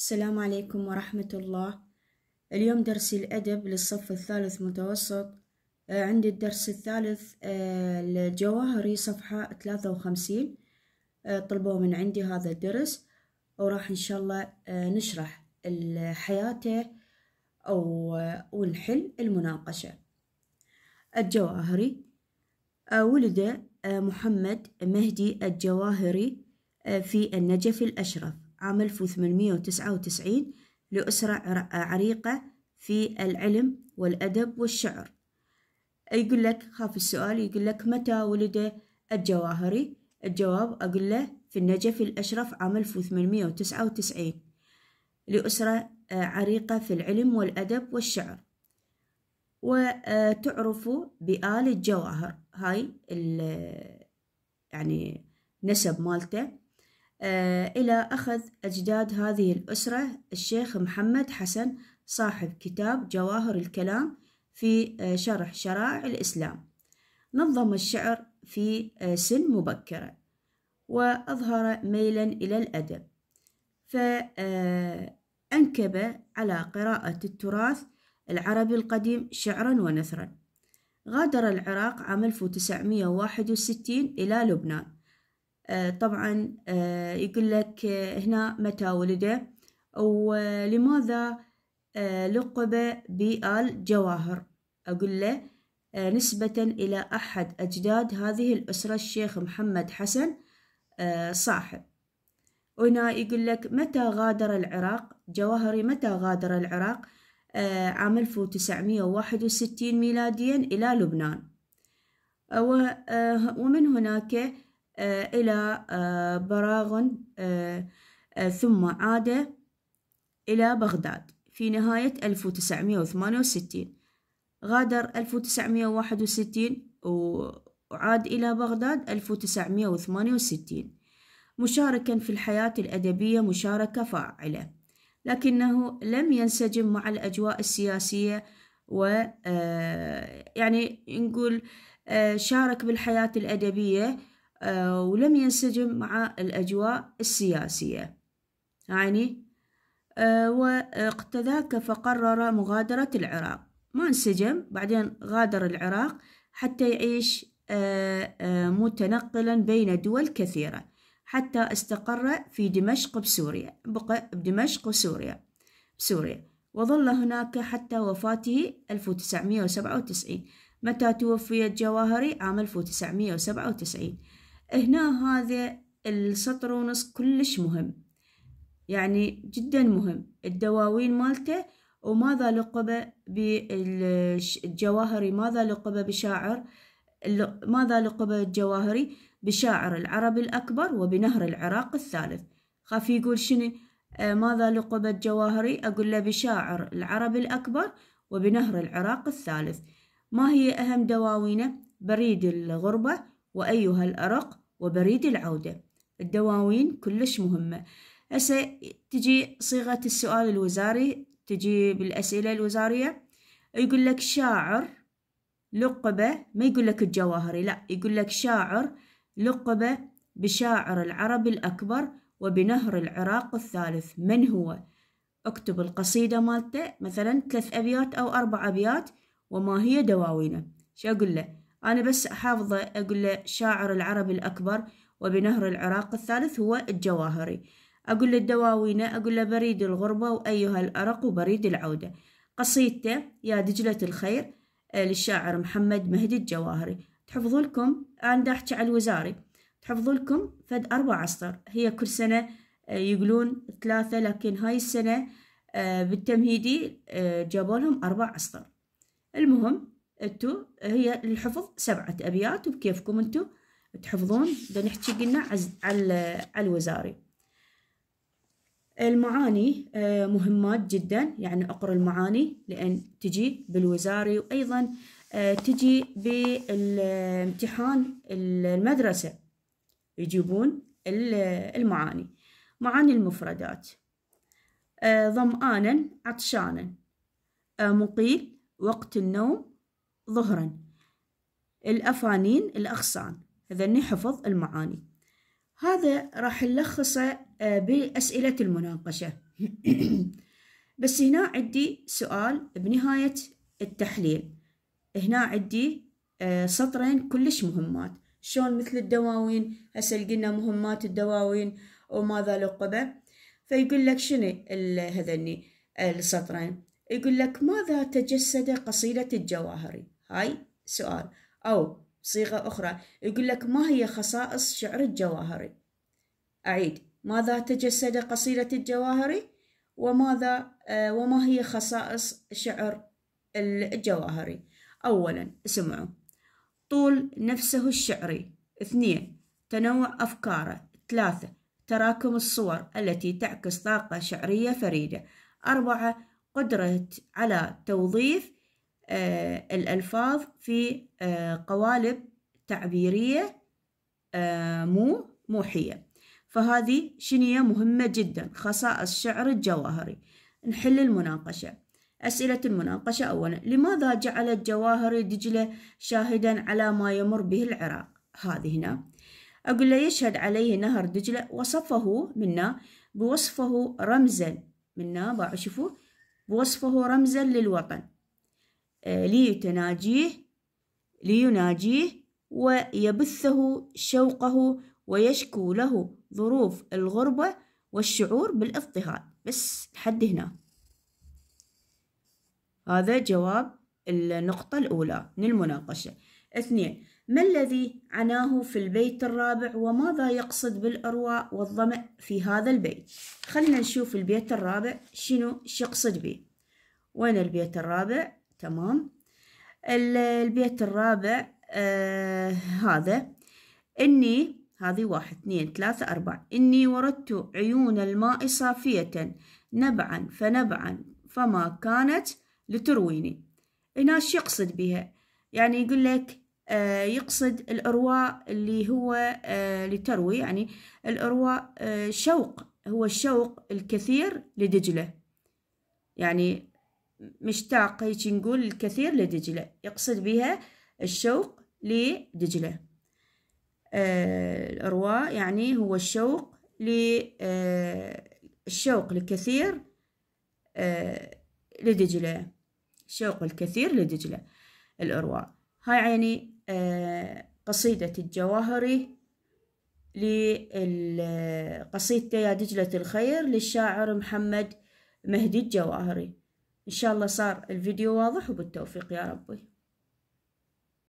السلام عليكم ورحمة الله اليوم درس الأدب للصف الثالث متوسط آه، عندي الدرس الثالث الجواهري آه، صفحة 53 وخمسين آه، طلبوا من عندي هذا الدرس وراح إن شاء الله نشرح حياته أو ونحل المناقشة الجواهري ولد محمد مهدي الجواهري في النجف الأشرف عام 1899 لأسرة عريقة في العلم والأدب والشعر يقول لك خاف السؤال يقول لك متى ولد الجواهري الجواب أقول له في النجف الأشرف عام 1899 لأسرة آه، عريقة في العلم والأدب والشعر وتعرف بآل الجواهر هاي يعني نسب مالته آه، إلى أخذ أجداد هذه الأسرة الشيخ محمد حسن صاحب كتاب جواهر الكلام في آه، شرح شرائع الإسلام نظم الشعر في آه، سن مبكرة وأظهر ميلا إلى الأدب فأنكب على قراءة التراث العربي القديم شعرا ونثرا غادر العراق عام 1961 إلى لبنان آه، طبعا آه، يقول لك آه، هنا متى ولده ولماذا لقب بآل جواهر أقول له نسبة إلى أحد أجداد هذه الأسرة الشيخ محمد حسن صاحب هنا يقول لك متى غادر العراق جواهري متى غادر العراق عام 1961 ميلاديا إلى لبنان ومن هناك آه، إلى آه، براغ آه، ثم عاد إلى بغداد في نهاية 1968 غادر 1961 وعاد إلى بغداد 1968 مشاركا في الحياة الأدبية مشاركة فاعلة لكنه لم ينسجم مع الأجواء السياسية و يعني نقول شارك بالحياة الأدبية آه، ولم ينسجم مع الأجواء السياسية يعني آه، واقتذاك فقرر مغادرة العراق ما انسجم بعدين غادر العراق حتى يعيش آه، متنقلا بين دول كثيرة حتى استقر في دمشق بسوريا بقى بدمشق وسوريا بسوريا وظل هناك حتى وفاته 1997 متى توفيت جواهري عام 1997 هنا هذا السطر ونص كلش مهم يعني جدا مهم الدواوين مالته وماذا لقب بالجواهري ماذا لقب بشاعر ماذا لقب الجواهري بشاعر العرب الأكبر وبنهر العراق الثالث خاف يقول شنو آه، ماذا لقب الجواهري أقول له بشاعر العرب الأكبر وبنهر العراق الثالث ما هي أهم دواوينه بريد الغربة وأيها الأرق وبريد العودة الدواوين كلش مهمة هسه تجي صيغة السؤال الوزاري تجي بالأسئلة الوزارية يقول لك شاعر لقب ما يقول لك الجواهري لا يقول لك شاعر لقب بشاعر العرب الأكبر وبنهر العراق الثالث من هو اكتب القصيدة مالته مثلا ثلاث أبيات أو أربع أبيات وما هي دواوينه شو أقول له أنا بس حافظة أقول له شاعر العرب الأكبر وبنهر العراق الثالث هو الجواهري أقول له الدواوينة أقول له بريد الغربة وأيها الأرق وبريد العودة قصيدته يا دجلة الخير آه، للشاعر محمد مهدي الجواهري تحفظوا لكم أنا أحكي على الوزاري تحفظوا لكم فد أربع أسطر هي كل سنة آه، يقولون ثلاثة لكن هاي السنة آه، بالتمهيدي جابوا لهم أربع أسطر المهم انتو هي للحفظ سبعة أبيات وبكيفكم انتو تحفظون ده نحكي قلنا على الوزاري المعاني آه، مهمات جدا يعني اقرأ المعاني لأن تجي بالوزاري وأيضا آه، تجي بالامتحان المدرسة يجيبون المعاني معاني المفردات ظمآنا آه، عطشانا مقيل وقت النوم ظهرا الأفانين الأغصان إذا حفظ المعاني هذا راح نلخصه آه، بأسئلة المناقشة بس هنا عندي سؤال بنهاية التحليل هنا عندي آه، سطرين كلش مهمات شلون مثل الدواوين هسه قلنا مهمات الدواوين وماذا لقبه فيقول لك شنو هذني السطرين يقول لك ماذا تجسد قصيدة الجواهري هاي سؤال أو صيغة أخرى يقول لك ما هي خصائص شعر الجواهري أعيد ماذا تجسد قصيدة الجواهري وماذا آه، وما هي خصائص شعر الجواهري أولا اسمعوا طول نفسه الشعري اثنين تنوع أفكاره ثلاثة تراكم الصور التي تعكس طاقة شعرية فريدة أربعة قدرة على توظيف آه، الألفاظ في آه، قوالب تعبيرية آه، مو موحية فهذه شنية مهمة جدا خصائص شعر الجواهري نحل المناقشة أسئلة المناقشة أولا لماذا جعل الجواهري دجلة شاهدا على ما يمر به العراق هذه هنا أقول له يشهد عليه نهر دجلة وصفه منا بوصفه رمزا منا باعوا شوفوا بوصفه رمزا للوطن آه، ليتناجيه ليناجيه ويبثه شوقه ويشكو له ظروف الغربة والشعور بالاضطهاد بس لحد هنا هذا جواب النقطة الأولى من المناقشة اثنين ما الذي عناه في البيت الرابع وماذا يقصد بالأرواء والظمأ في هذا البيت خلنا نشوف البيت الرابع شنو شقصد به وين البيت الرابع تمام البيت الرابع آه هذا إني هذه واحد اثنين ثلاثة أربعة إني وردت عيون الماء صافية نبعا فنبعا فما كانت لترويني هنا يقصد بها يعني يقول لك آه يقصد الإرواء اللي هو آه لتروي يعني الإرواء آه شوق هو الشوق الكثير لدجلة يعني مشتاق هيك نقول الكثير لدجلة يقصد بها الشوق لدجلة الأرواء آه، يعني هو الشوق ل آه، الشوق الكثير آه، لدجلة الشوق الكثير لدجلة الأرواء هاي يعني قصيدة الجواهري لقصيدة يا دجلة الخير للشاعر محمد مهدي الجواهري إن شاء الله صار الفيديو واضح وبالتوفيق يا ربي